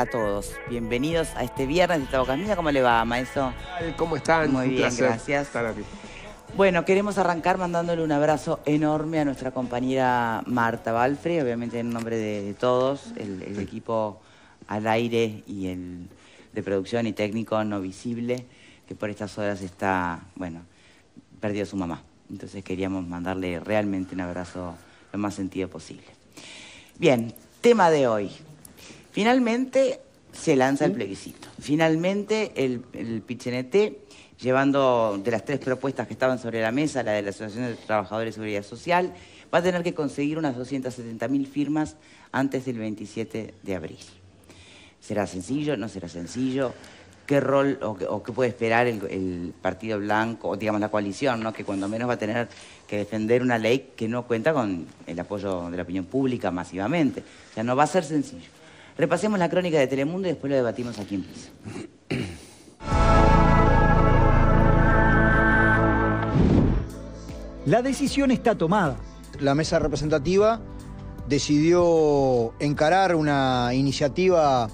a todos. Bienvenidos a este viernes de Tabocas ¿Cómo le va, maestro? ¿Cómo están? Muy bien, gracias. Bueno, queremos arrancar mandándole un abrazo enorme a nuestra compañera Marta Valfre, obviamente en nombre de, todos, el, equipo al aire y el de producción y técnico no visible, que por estas horas está, bueno, perdió su mamá. Entonces queríamos mandarle realmente un abrazo lo más sentido posible. Bien, tema de hoy, Finalmente se lanza el plebiscito. Finalmente el, el llevando de las tres propuestas que estaban sobre la mesa, la de la Asociación de Trabajadores de Seguridad Social, va a tener que conseguir unas 270.000 firmas antes del 27 de abril. ¿Será sencillo? ¿No será sencillo? ¿Qué rol o, qué puede esperar el, Partido Blanco, o digamos la coalición, ¿no? que cuando menos va a tener que defender una ley que no cuenta con el apoyo de la opinión pública masivamente? O sea, no va a ser sencillo. Repasemos la crónica de Telemundo y después lo debatimos aquí en piso. La decisión está tomada. La mesa representativa decidió encarar una iniciativa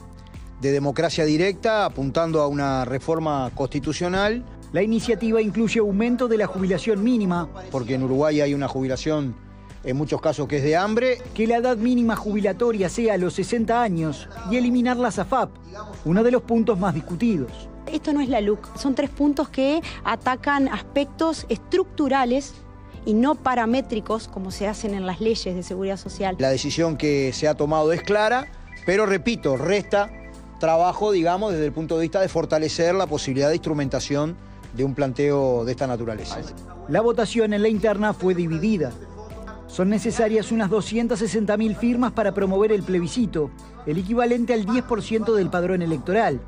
de democracia directa apuntando a una reforma constitucional. La iniciativa incluye aumento de la jubilación mínima. Porque en Uruguay hay una jubilación en muchos casos que es de hambre. Que la edad mínima jubilatoria sea los 60 años y eliminar la SAFAP, uno de los puntos más discutidos. Esto no es la LUC, son tres puntos que atacan aspectos estructurales y no paramétricos como se hacen en las leyes de seguridad social. La decisión que se ha tomado es clara, pero repito, resta trabajo, digamos, desde el punto de vista de fortalecer la posibilidad de instrumentación de un planteo de esta naturaleza. La votación en la interna fue dividida. Son necesarias unas 260.000 firmas para promover el plebiscito, el equivalente al 10% del padrón electoral.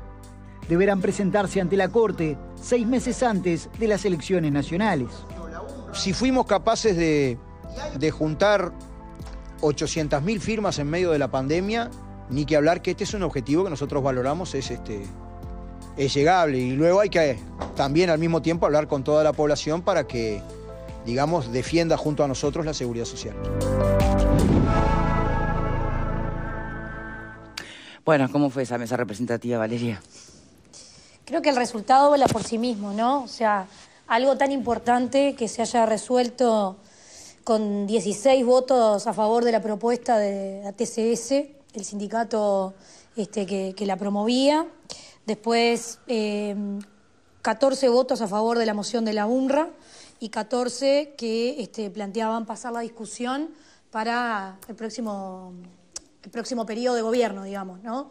Deberán presentarse ante la Corte seis meses antes de las elecciones nacionales. Si fuimos capaces de, juntar 800.000 firmas en medio de la pandemia, ni que hablar que este es un objetivo que nosotros valoramos, es, este, es llegable. Y luego hay que también al mismo tiempo hablar con toda la población para que digamos, defienda junto a nosotros la seguridad social. Bueno, ¿cómo fue esa mesa representativa, Valeria? Creo que el resultado habla por sí mismo, ¿no? O sea, algo tan importante que se haya resuelto con 16 votos a favor de la propuesta de la TCS, el sindicato este, que, la promovía. Después, eh, 14 votos a favor de la moción de la UNRWA y 14 que este, planteaban pasar la discusión para el próximo, el próximo periodo de gobierno, digamos, ¿no?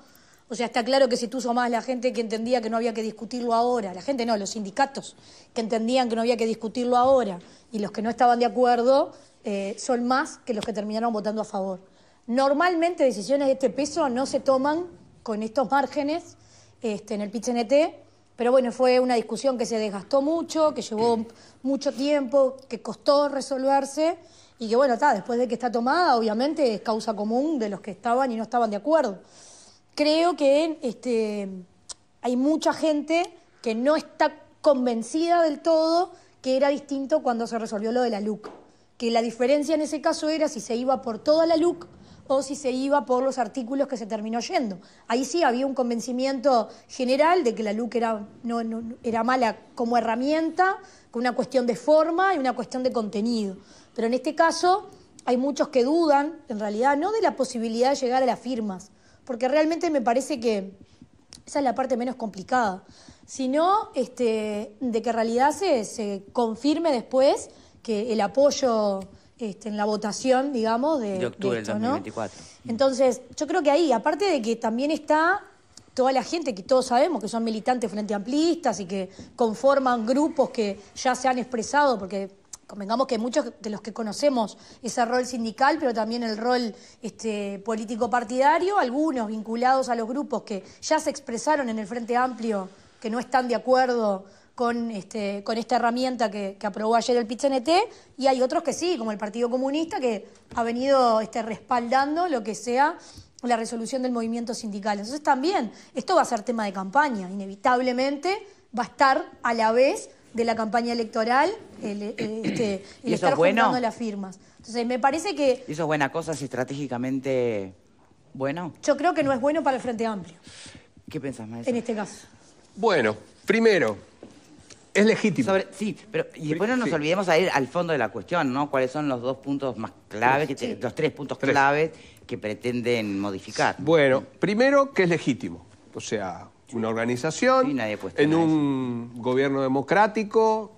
O sea, está claro que si tú más la gente que entendía que no había que discutirlo ahora, la gente no, los sindicatos que entendían que no había que discutirlo ahora y los que no estaban de acuerdo eh, son más que los que terminaron votando a favor. Normalmente decisiones de este peso no se toman con estos márgenes este, en el PYT-NT pero bueno, fue una discusión que se desgastó mucho, que llevó mucho tiempo, que costó resolverse y que bueno, está, después de que está tomada, obviamente es causa común de los que estaban y no estaban de acuerdo. Creo que este, hay mucha gente que no está convencida del todo que era distinto cuando se resolvió lo de la LUC, que la diferencia en ese caso era si se iba por toda la LUC o si se iba por los artículos que se terminó yendo. Ahí sí había un convencimiento general de que la LUC era, no, era mala como herramienta, con una cuestión de forma y una cuestión de contenido. Pero en este caso hay muchos que dudan, en realidad, no de la posibilidad de llegar a las firmas, porque realmente me parece que esa es la parte menos complicada, sino este, de que en realidad se, se confirme después que el apoyo este, en la votación, digamos, de, octubre del 2024. Entonces, yo creo que ahí, aparte de que también está toda la gente que todos sabemos que son militantes frente amplistas y que conforman grupos que ya se han expresado, porque convengamos que muchos de los que conocemos ese rol sindical, pero también el rol este, político partidario, algunos vinculados a los grupos que ya se expresaron en el Frente Amplio que no están de acuerdo este, con, esta herramienta que, aprobó ayer el nt y hay otros que sí, como el Partido Comunista, que ha venido este, respaldando lo que sea la resolución del movimiento sindical. Entonces también esto va a ser tema de campaña, inevitablemente va a estar a la vez de la campaña electoral el, eh, este, estar juntando las firmas. Entonces me parece que... eso es buena cosa si estratégicamente bueno? Yo creo que no es bueno para el Frente Amplio. ¿Qué pensás, maestro? En este caso. Bueno, primero, es legítimo. sí, pero y después no nos olvidemos a ir al fondo de la cuestión, ¿no? ¿Cuáles son los dos puntos más claves, los tres puntos claves que pretenden modificar? Bueno, primero que es legítimo, o sea, una organización en un gobierno democrático,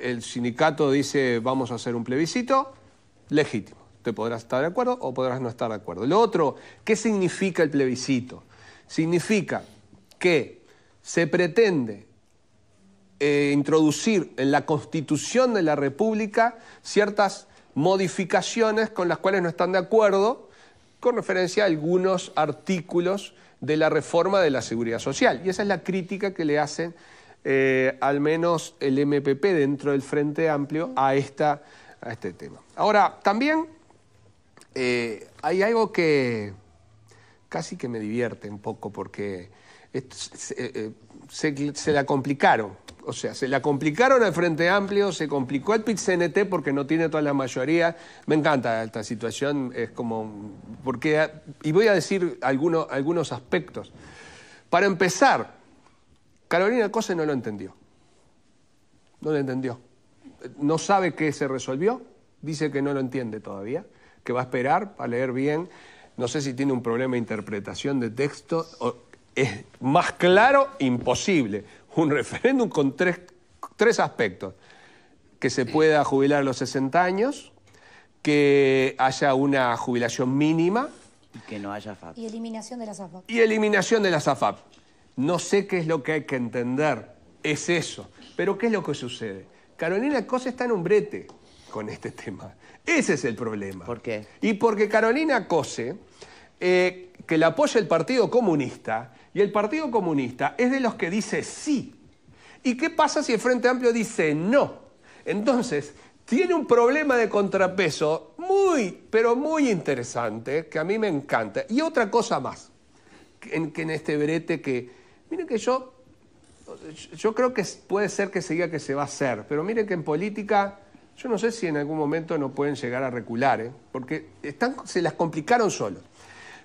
el sindicato dice vamos a hacer un plebiscito, legítimo. Te podrás estar de acuerdo o podrás no estar de acuerdo. Lo otro, ¿qué significa el plebiscito? Significa que se pretende eh, introducir en la Constitución de la República ciertas modificaciones con las cuales no están de acuerdo con referencia a algunos artículos de la reforma de la seguridad social. Y esa es la crítica que le hacen eh, al menos el MPP dentro del Frente Amplio a, esta, a este tema. Ahora, también eh, hay algo que casi que me divierte un poco porque se la complicaron o sea, se la complicaron al Frente Amplio, se complicó el PIT-CNT porque no tiene toda la mayoría. Me encanta esta situación, es como... Porque, y voy a decir algunos, algunos aspectos. Para empezar, Carolina Cose no lo entendió. No lo entendió. No sabe qué se resolvió, dice que no lo entiende todavía, que va a esperar para leer bien. No sé si tiene un problema de interpretación de texto. es más claro, imposible un referéndum con tres, aspectos. Que se pueda jubilar a los 60 años, que haya una jubilación mínima. Y que no haya AFAP. Y eliminación de las AFAP. Y eliminación de las AFAP. No sé qué es lo que hay que entender, es eso. Pero ¿qué es lo que sucede? Carolina Cose está en un brete con este tema. Ese es el problema. ¿Por qué? Y porque Carolina Cose, eh, que la apoya el Partido Comunista, y el Partido Comunista es de los que dice sí. ¿Y qué pasa si el Frente Amplio dice no? Entonces, tiene un problema de contrapeso muy, pero muy interesante, que a mí me encanta. Y otra cosa más, que en este brete que, miren que yo, yo creo que puede ser que se diga que se va a hacer, pero miren que en política, yo no sé si en algún momento no pueden llegar a recular, ¿eh? porque se las complicaron solos.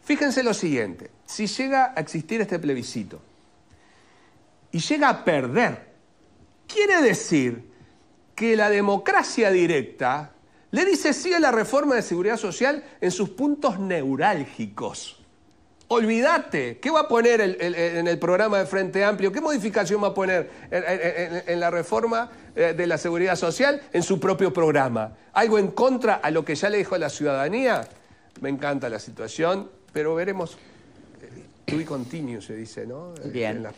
Fíjense lo siguiente, si llega a existir este plebiscito y llega a perder, quiere decir que la democracia directa le dice sí a la reforma de seguridad social en sus puntos neurálgicos. Olvídate, ¿qué va a poner en el programa de Frente Amplio? ¿Qué modificación va a poner en, en la reforma eh, de la seguridad social en su propio programa? ¿Algo en contra a lo que ya le dijo a la ciudadanía? Me encanta la situación, pero veremos. To y continuo, se dice, ¿no? Eh, Bien. En las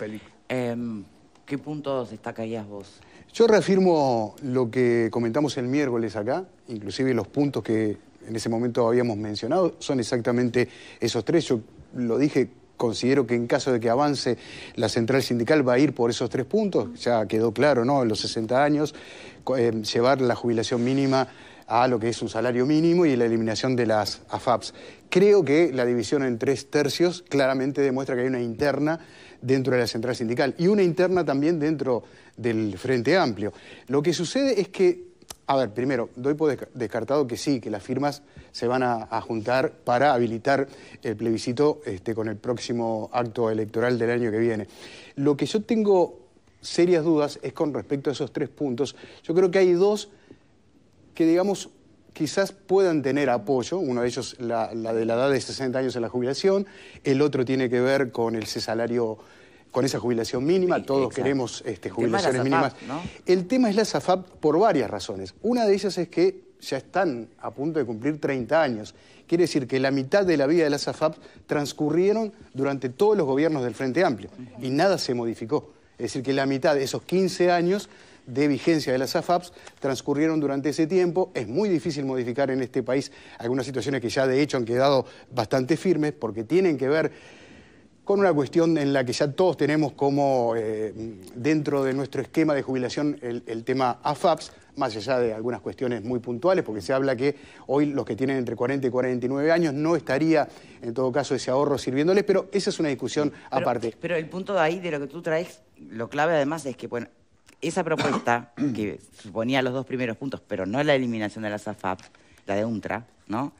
em, ¿Qué puntos destacarías vos? Yo reafirmo lo que comentamos el miércoles acá, inclusive los puntos que en ese momento habíamos mencionado, son exactamente esos tres. Yo lo dije, considero que en caso de que avance la central sindical va a ir por esos tres puntos, ya quedó claro, ¿no? los 60 años, em, llevar la jubilación mínima a lo que es un salario mínimo y la eliminación de las AFAPs. Creo que la división en tres tercios claramente demuestra que hay una interna dentro de la central sindical y una interna también dentro del Frente Amplio. Lo que sucede es que, a ver, primero, doy por descartado que sí, que las firmas se van a, juntar para habilitar el plebiscito este, con el próximo acto electoral del año que viene. Lo que yo tengo serias dudas es con respecto a esos tres puntos. Yo creo que hay dos que, digamos, quizás puedan tener apoyo, uno de ellos la, de la edad de 60 años en la jubilación, el otro tiene que ver con el salario, con esa jubilación mínima, todos queremos este, jubilaciones mínimas. El tema es la SAFAP por varias razones. Una de ellas es que ya están a punto de cumplir 30 años. Quiere decir que la mitad de la vida de la SAFAP transcurrieron durante todos los gobiernos del Frente Amplio y nada se modificó. Es decir, que la mitad de esos 15 años de vigencia de las AFAPs transcurrieron durante ese tiempo. Es muy difícil modificar en este país algunas situaciones que ya de hecho han quedado bastante firmes porque tienen que ver con una cuestión en la que ya todos tenemos como eh, dentro de nuestro esquema de jubilación el, tema AFAPS, más allá de algunas cuestiones muy puntuales, porque se habla que hoy los que tienen entre 40 y 49 años no estaría en todo caso ese ahorro sirviéndoles, pero esa es una discusión aparte. Pero el punto de ahí de lo que tú traes, lo clave además es que, bueno, esa propuesta, que suponía los dos primeros puntos, pero no la eliminación de la SAFAP, la de UNTRA, ¿no?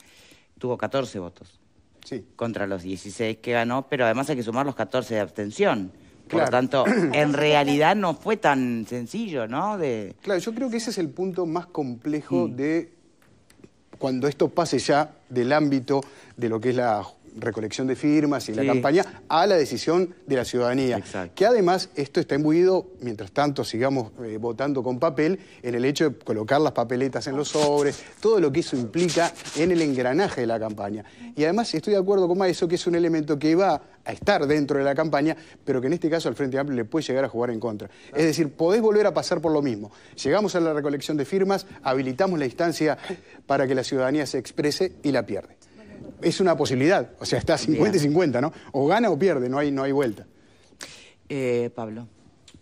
Tuvo 14 votos. Sí. Contra los 16 que ganó, pero además hay que sumar los 14 de abstención. Por lo tanto, en realidad no fue tan sencillo, ¿no? Claro, yo creo que ese es el punto más complejo mm. de cuando esto pase ya del ámbito de lo que es la recolección de firmas y la campaña a la decisión de la ciudadanía. Que además esto está imbuido, mientras tanto sigamos eh, votando con papel, en el hecho de colocar las papeletas en los sobres, todo lo que eso implica en el engranaje de la campaña. Y además estoy de acuerdo con eso que es un elemento que va a estar dentro de la campaña, pero que en este caso al Frente Amplio le puede llegar a jugar en contra. Es decir, podés volver a pasar por lo mismo. Llegamos a la recolección de firmas, habilitamos la instancia para que la ciudadanía se exprese y la pierde es una posibilidad. O sea, está 50 y 50, ¿no? O gana o pierde, no hay, no hay vuelta. Eh, Pablo.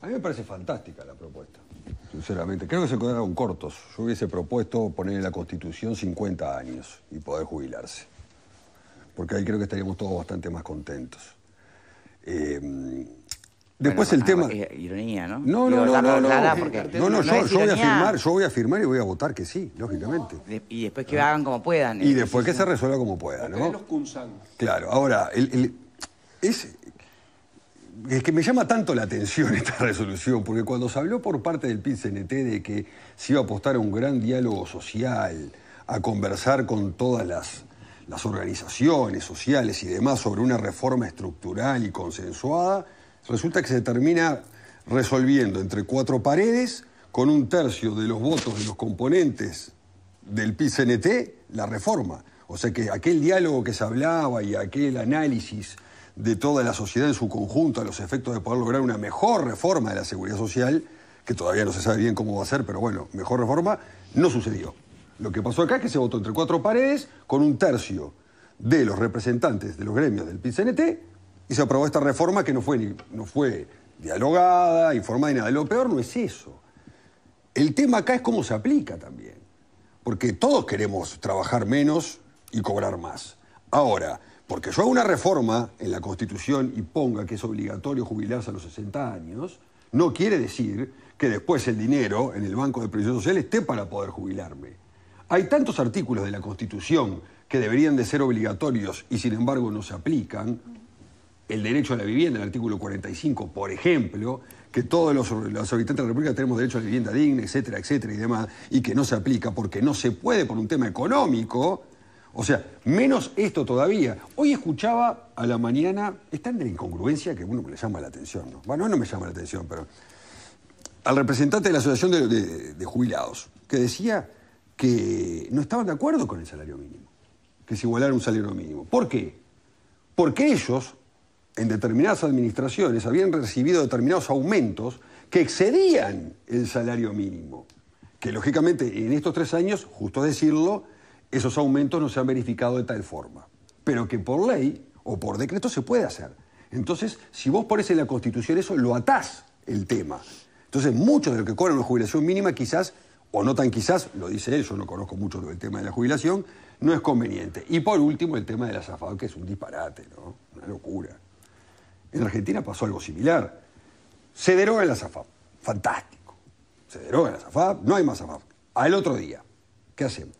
A mí me parece fantástica la propuesta, sinceramente. Creo que se quedaron cortos. Yo hubiese propuesto poner en la Constitución 50 años y poder jubilarse. Porque ahí creo que estaríamos todos bastante más contentos. Eh, Después ah, el tema. Ironía, ¿no? No, no, no, no, no, yo, voy a firmar, yo voy a afirmar y voy a votar que sí, lógicamente. y después que hagan como puedan. Y eh, después que se resuelva como puedan, ¿no? los Claro, ahora, el, es, que me llama tanto la atención esta resolución, porque cuando se habló por parte del PIN-CNT de que se iba a apostar a un gran diálogo social, a conversar con todas las, las organizaciones sociales y demás sobre una reforma estructural y consensuada, resulta que se termina resolviendo entre cuatro paredes, con un tercio de los votos de los componentes del PISNT la reforma. O sea que aquel diálogo que se hablaba y aquel análisis de toda la sociedad en su conjunto a los efectos de poder lograr una mejor reforma de la seguridad social, que todavía no se sabe bien cómo va a ser, pero bueno, mejor reforma, no sucedió. Lo que pasó acá es que se votó entre cuatro paredes con un tercio de los representantes de los gremios del PICNT y se aprobó esta reforma que no fue, no fue dialogada, informada y nada. Lo peor no es eso. El tema acá es cómo se aplica también. Porque todos queremos trabajar menos y cobrar más. Ahora, porque yo hago una reforma en la Constitución y ponga que es obligatorio jubilarse a los 60 años, no quiere decir que después el dinero en el Banco de Previsión Social esté para poder jubilarme. Hay tantos artículos de la Constitución que deberían de ser obligatorios y sin embargo no se aplican, el derecho a la vivienda, el artículo 45, por ejemplo, que todos los, habitantes de la República tenemos derecho a la vivienda digna, etcétera, etcétera y demás, y que no se aplica porque no se puede por un tema económico. O sea, menos esto todavía. Hoy escuchaba a la mañana, es tan de la incongruencia que uno le llama la atención, ¿no? Bueno, no me llama la atención, pero al representante de la Asociación de, de Jubilados, que decía que no estaban de acuerdo con el salario mínimo, que se igualara un salario mínimo. ¿Por qué? Porque ellos en determinadas administraciones habían recibido determinados aumentos que excedían el salario mínimo. Que lógicamente en estos tres años, justo decirlo, esos aumentos no se han verificado de tal forma. Pero que por ley o por decreto se puede hacer. Entonces, si vos pones en la Constitución eso, lo atás el tema. Entonces, muchos de los que cobran la jubilación mínima quizás, o no tan quizás, lo dice él, yo no conozco mucho del tema de la jubilación, no es conveniente. Y por último, el tema del azafado, que es un disparate, ¿no? Una locura. En Argentina pasó algo similar. Se deroga la ASAFAP. Fantástico. Se deroga la ASAFAP, no hay más ASAFAP. Al otro día, ¿qué hacemos?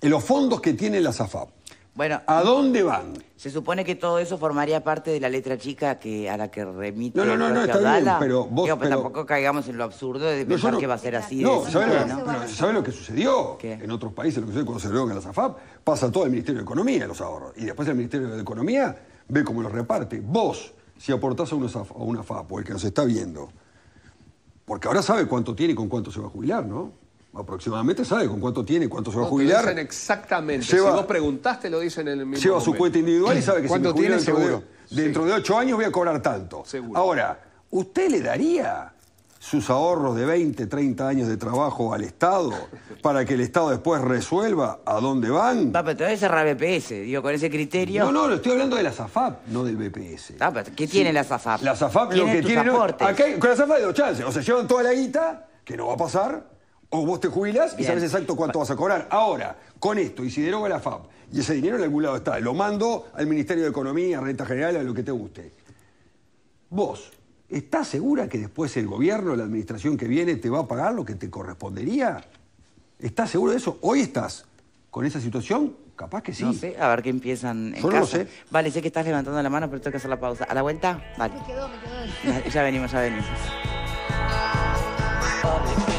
En los fondos que tiene la ASAFAP, bueno, ¿a dónde van? Se supone que todo eso formaría parte de la letra chica que, a la que remite. No, no, no, no está bien, pues pero tampoco caigamos en lo absurdo de pensar que va a ser así. No, ¿sabes lo, lo que sucedió? En otros países, lo que sucedió cuando se deroga la ASAFAP, pasa todo el Ministerio de Economía los ahorros. Y después el Ministerio de Economía ve cómo lo reparte. Vos, si aportás a, a una FAPO, el que nos está viendo, porque ahora sabe cuánto tiene y con cuánto se va a jubilar, ¿no? Aproximadamente sabe con cuánto tiene, y cuánto se va a jubilar. No dicen exactamente. si vos preguntaste, lo dicen en el mismo Lleva su cuenta individual y sabe que si me tiene, seguro. dentro de ocho años voy a cobrar tanto. Ahora, ¿usted le daría sus ahorros de 20, 30 años de trabajo al Estado para que el Estado después resuelva a dónde van. Papá, te voy a cerrar BPS, digo, con ese criterio. No, no, lo estoy hablando de la SAFAP, no del BPS. Ah, Papá, ¿qué tiene la SAFAP? La SAFAP lo que tiene. con la SAFAP hay dos chances. O se llevan toda la guita, que no va a pasar, o vos te jubilas y sabes exacto cuánto vas a cobrar. Ahora, con esto, y si deroga la FAP, y ese dinero en algún lado está, lo mando al Ministerio de Economía, Renta General, a lo que te guste. Vos ¿Estás segura que después el gobierno, la administración que viene, te va a pagar lo que te correspondería? ¿Estás seguro de eso? Hoy estás con esa situación Capaz que sí. No sé, a ver qué empiezan en casa. Vale, sé que estás levantando la mano, pero tengo que hacer la pausa. ¿A la vuelta? Vale. Me me Ya venimos, ya venimos.